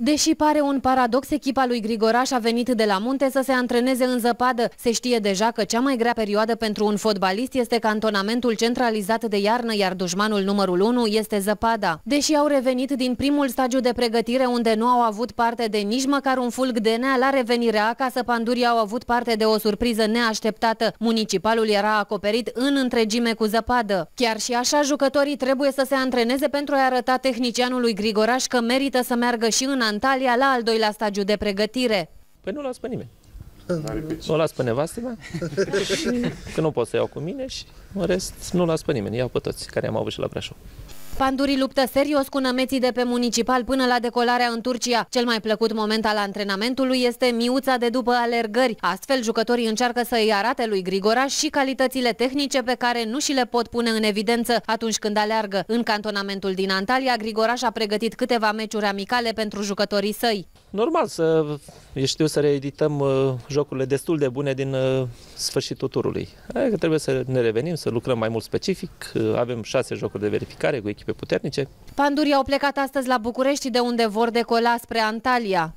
Deși pare un paradox, echipa lui Grigoraș a venit de la munte să se antreneze în zăpadă. Se știe deja că cea mai grea perioadă pentru un fotbalist este cantonamentul centralizat de iarnă, iar dușmanul numărul 1 este zăpada. Deși au revenit din primul stagiu de pregătire unde nu au avut parte de nici măcar un fulg de nea, la revenirea acasă pandurii au avut parte de o surpriză neașteptată. Municipalul era acoperit în întregime cu zăpadă. Chiar și așa, jucătorii trebuie să se antreneze pentru a arăta tehnicianului Grigoraș că merită să meargă și în Antalya la al doilea stagiu de pregătire. Păi nu las pe nimeni. Nu las pe nevastă mea, că nu pot să iau cu mine și în rest nu las pe nimeni, iau pe toți care am avut și la Brașov. Pandurii luptă serios cu nămeții de pe municipal până la decolarea în Turcia. Cel mai plăcut moment al antrenamentului este miuța de după alergări. Astfel, jucătorii încearcă să îi arate lui Grigora și calitățile tehnice pe care nu și le pot pune în evidență atunci când aleargă. În cantonamentul din Antalya, Grigoraș a pregătit câteva meciuri amicale pentru jucătorii săi. Normal să știu să reedităm uh, jocurile destul de bune din uh, sfârșitul turului. Adică trebuie să ne revenim, să lucrăm mai mult specific. Uh, avem șase jocuri de verificare cu echipa echipe puternice. Pandurii au plecat astăzi la București, de unde vor decola spre Antalya.